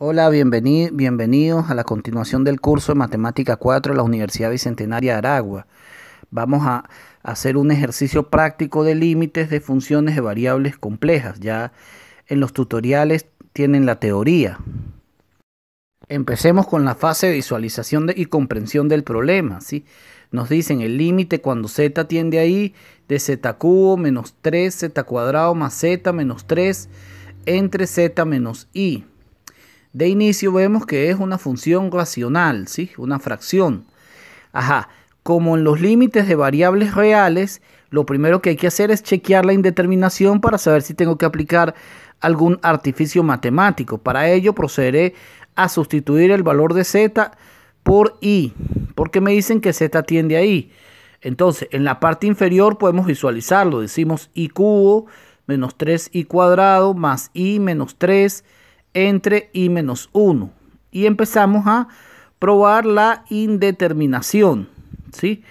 Hola, bienvenidos a la continuación del curso de Matemática 4 de la Universidad Bicentenaria de Aragua. Vamos a hacer un ejercicio práctico de límites de funciones de variables complejas. Ya en los tutoriales tienen la teoría. Empecemos con la fase de visualización y comprensión del problema. ¿sí? Nos dicen el límite cuando z tiende a de z cubo menos 3, z cuadrado más z menos 3 entre z menos i. De inicio vemos que es una función racional, ¿sí? Una fracción. Ajá, como en los límites de variables reales, lo primero que hay que hacer es chequear la indeterminación para saber si tengo que aplicar algún artificio matemático. Para ello procederé a sustituir el valor de z por i, porque me dicen que z tiende a i. Entonces, en la parte inferior podemos visualizarlo. Decimos i cubo menos 3i cuadrado más i menos 3 entre y menos 1. Y empezamos a probar la indeterminación. ¿sí?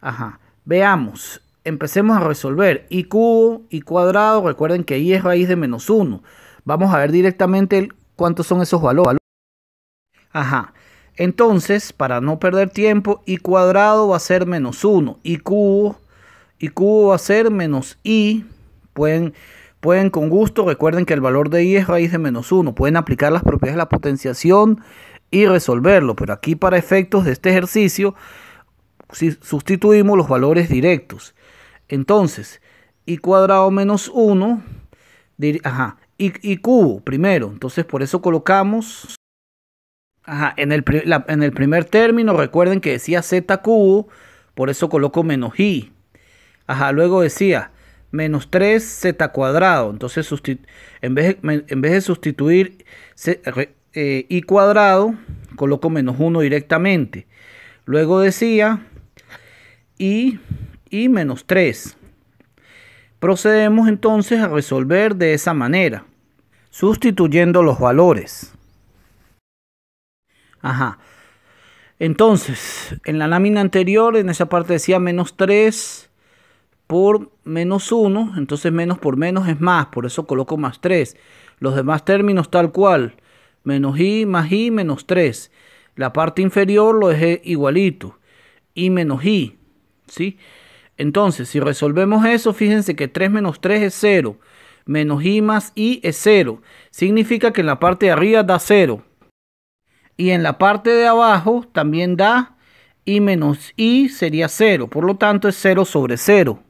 Ajá. Veamos, empecemos a resolver y cubo y cuadrado. Recuerden que i es raíz de menos 1. Vamos a ver directamente cuántos son esos valores. Ajá. Entonces, para no perder tiempo, y cuadrado va a ser menos 1. Y cubo, y cubo va a ser menos i. Pueden pueden con gusto, recuerden que el valor de i es raíz de menos 1, pueden aplicar las propiedades de la potenciación y resolverlo, pero aquí para efectos de este ejercicio si sustituimos los valores directos. Entonces, i cuadrado menos 1, ajá, y, cubo primero. Entonces, por eso colocamos ajá, en, el, primer término. Recuerden que decía z cubo, por eso coloco menos i. Ajá, luego decía menos 3z cuadrado. Entonces, en vez, de, en vez de sustituir y eh, cuadrado, coloco menos 1 directamente. Luego decía y, y menos 3. Procedemos entonces a resolver de esa manera, sustituyendo los valores. Ajá. Entonces, en la lámina anterior, en esa parte decía menos 3 por menos 1, entonces menos por menos es más, por eso coloco más 3. Los demás términos tal cual, menos i más i menos 3. La parte inferior lo dejé igualito, i menos i, ¿sí? Entonces, si resolvemos eso, fíjense que 3 menos 3 es 0, menos i más i es 0. Significa que en la parte de arriba da 0. Y en la parte de abajo también da i menos i sería 0, por lo tanto es 0 sobre 0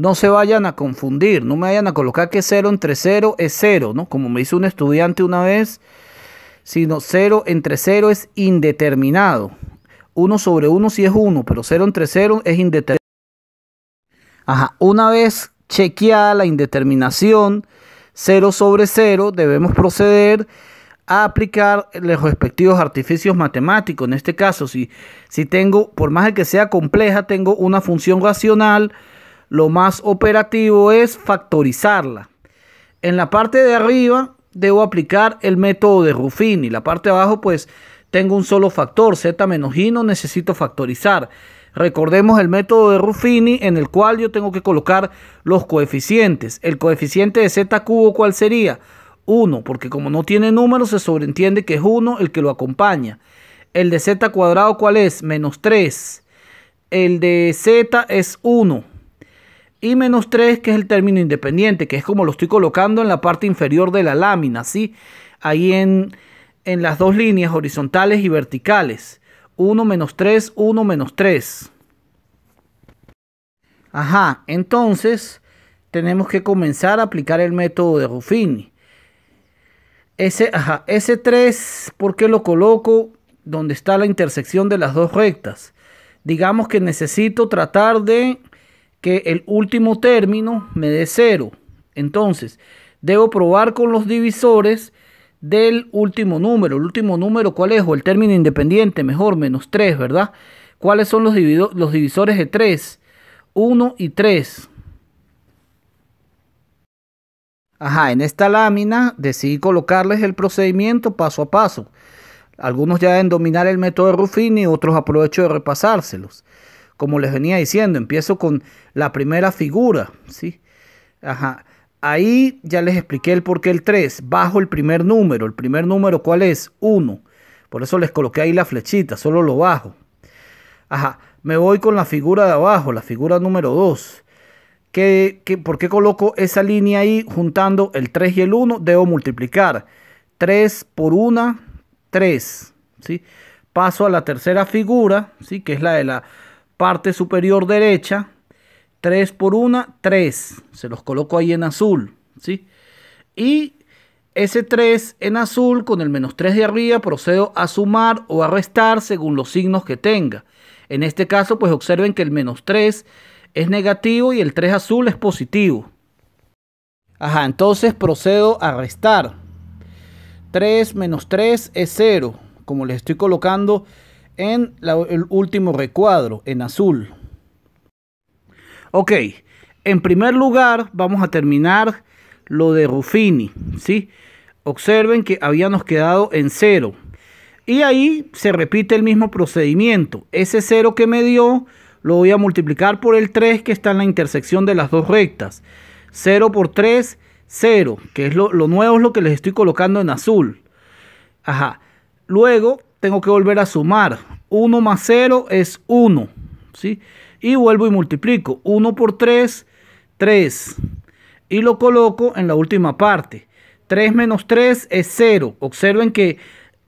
no se vayan a confundir, no me vayan a colocar que 0 entre 0 es 0, ¿no? Como me hizo un estudiante una vez, sino 0 entre 0 es indeterminado. 1 sobre 1 sí es 1, pero 0 entre 0 es indeterminado. Ajá, una vez chequeada la indeterminación 0 sobre 0, debemos proceder a aplicar los respectivos artificios matemáticos. En este caso, si, si tengo, por más que sea compleja, tengo una función racional, lo más operativo es factorizarla. En la parte de arriba debo aplicar el método de Ruffini. La parte de abajo pues tengo un solo factor, z menos i, no necesito factorizar. Recordemos el método de Ruffini en el cual yo tengo que colocar los coeficientes. El coeficiente de z cubo, ¿cuál sería? 1, porque como no tiene número se sobreentiende que es 1 el que lo acompaña. El de z cuadrado, ¿cuál es? Menos 3. El de z es 1 y menos 3 que es el término independiente, que es como lo estoy colocando en la parte inferior de la lámina, ¿sí? Ahí en, en las dos líneas horizontales y verticales. 1 menos 3, 1 menos 3. Ajá, entonces tenemos que comenzar a aplicar el método de Ruffini. Ese, ajá, ese 3, ¿por qué lo coloco donde está la intersección de las dos rectas? Digamos que necesito tratar de que el último término me dé cero. Entonces, debo probar con los divisores del último número. ¿El último número cuál es? O el término independiente, mejor, menos 3, ¿verdad? ¿Cuáles son los, divisores de 3? 1 y 3. Ajá, en esta lámina decidí colocarles el procedimiento paso a paso. Algunos ya deben dominar el método de Ruffini, otros aprovecho de repasárselos como les venía diciendo, empiezo con la primera figura, ¿sí? Ajá. Ahí ya les expliqué el por qué el 3, bajo el primer número. ¿El primer número cuál es? 1. Por eso les coloqué ahí la flechita, solo lo bajo. Ajá, me voy con la figura de abajo, la figura número 2. por qué coloco esa línea ahí juntando el 3 y el 1? Debo multiplicar 3 por 1, 3. ¿sí? Paso a la tercera figura, ¿sí? que es la de la parte superior derecha, 3 por 1, 3. Se los coloco ahí en azul, ¿sí? Y ese 3 en azul con el menos 3 de arriba procedo a sumar o a restar según los signos que tenga. En este caso, pues observen que el menos 3 es negativo y el 3 azul es positivo. Ajá, entonces procedo a restar. 3 menos 3 es 0. Como les estoy colocando en el último recuadro, en azul. Ok, en primer lugar vamos a terminar lo de Ruffini, ¿sí? Observen que habíamos quedado en cero. Y ahí se repite el mismo procedimiento. Ese cero que me dio lo voy a multiplicar por el 3 que está en la intersección de las dos rectas. 0 por 3, 0, que es lo, lo nuevo es lo que les estoy colocando en azul. Ajá. Luego tengo que volver a sumar. 1 más 0 es 1. ¿sí? Y vuelvo y multiplico. 1 por 3, 3. Y lo coloco en la última parte. 3 menos 3 es 0. Observen que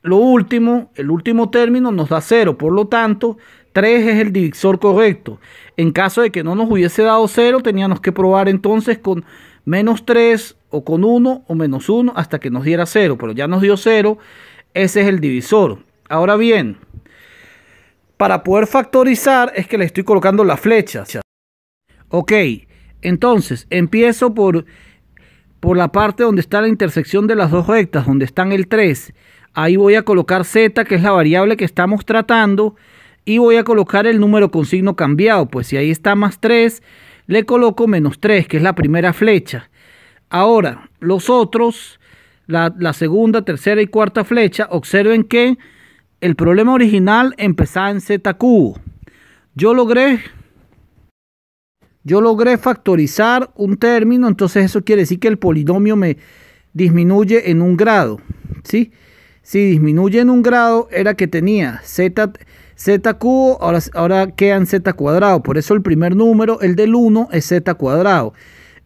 lo último, el último término nos da 0. Por lo tanto, 3 es el divisor correcto. En caso de que no nos hubiese dado 0, teníamos que probar entonces con menos 3 o con 1 o menos 1 hasta que nos diera 0. Pero ya nos dio 0. Ese es el divisor. Ahora bien, para poder factorizar es que le estoy colocando la flecha. Ok, entonces empiezo por, por la parte donde está la intersección de las dos rectas, donde están el 3. Ahí voy a colocar z, que es la variable que estamos tratando, y voy a colocar el número con signo cambiado, pues si ahí está más 3, le coloco menos 3, que es la primera flecha. Ahora, los otros, la segunda, tercera y cuarta flecha, observen que el problema original empezaba en z cubo. Yo logré, yo logré factorizar un término, entonces eso quiere decir que el polinomio me disminuye en un grado. ¿sí? Si disminuye en un grado era que tenía z, z cubo, ahora, ahora queda z cuadrado. Por eso el primer número, el del 1, es z cuadrado.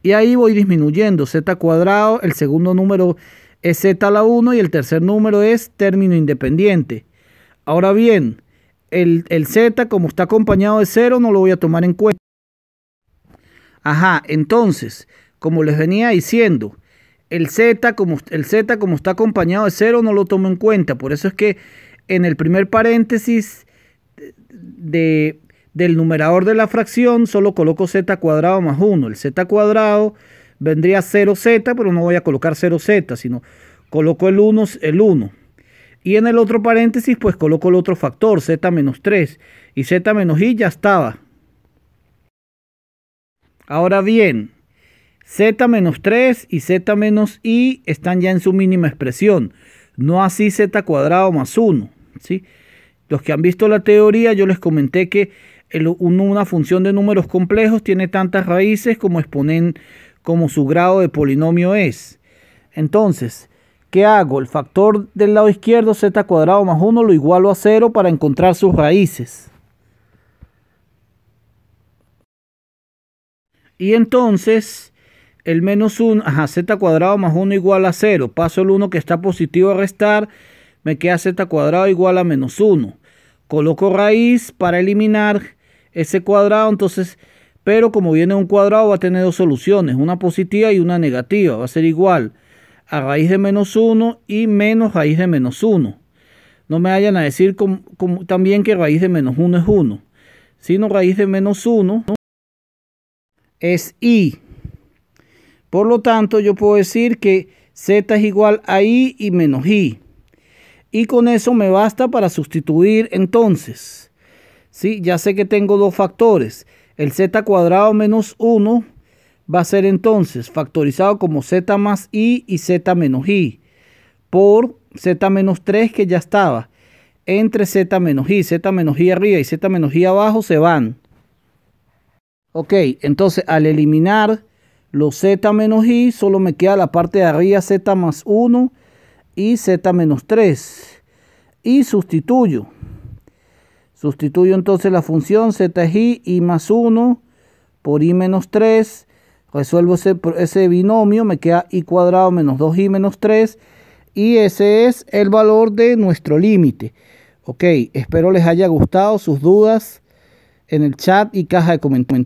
Y ahí voy disminuyendo z cuadrado, el segundo número es z a la 1 y el tercer número es término independiente. Ahora bien, el, Z como está acompañado de 0 no lo voy a tomar en cuenta. Ajá, entonces, como les venía diciendo, el Z como, el como está acompañado de 0 no lo tomo en cuenta. Por eso es que en el primer paréntesis de, del numerador de la fracción solo coloco Z cuadrado más 1. El Z cuadrado vendría 0Z, pero no voy a colocar 0Z, sino coloco el 1, el 1. Y en el otro paréntesis, pues coloco el otro factor, z-3. menos Y z-i menos ya estaba. Ahora bien, z-3 menos y z-i menos están ya en su mínima expresión. No así z cuadrado más 1. ¿sí? Los que han visto la teoría, yo les comenté que una función de números complejos tiene tantas raíces como exponen, como su grado de polinomio es. Entonces, ¿Qué hago? El factor del lado izquierdo, z cuadrado más 1, lo igualo a 0 para encontrar sus raíces. Y entonces, el menos 1, ajá, z cuadrado más 1 igual a 0. Paso el 1 que está positivo a restar, me queda z cuadrado igual a menos 1. Coloco raíz para eliminar ese cuadrado, entonces, pero como viene un cuadrado va a tener dos soluciones, una positiva y una negativa, va a ser igual a raíz de menos 1 y menos raíz de menos 1. No me vayan a decir como también que raíz de menos 1 es 1, sino raíz de menos 1 es i. Por lo tanto, yo puedo decir que z es igual a i y menos i. Y con eso me basta para sustituir entonces. ¿sí? Ya sé que tengo dos factores, el z cuadrado menos 1 va a ser entonces factorizado como z más i y z menos i por z menos 3 que ya estaba. Entre z menos i, z menos i arriba y z menos i abajo se van. Ok, entonces al eliminar los z menos i, solo me queda la parte de arriba z más 1 y z menos 3. Y sustituyo. Sustituyo entonces la función z es i, i más 1 por i menos 3 Resuelvo ese, binomio, me queda i cuadrado menos 2i menos 3 y ese es el valor de nuestro límite. Ok, espero les haya gustado sus dudas en el chat y caja de comentarios.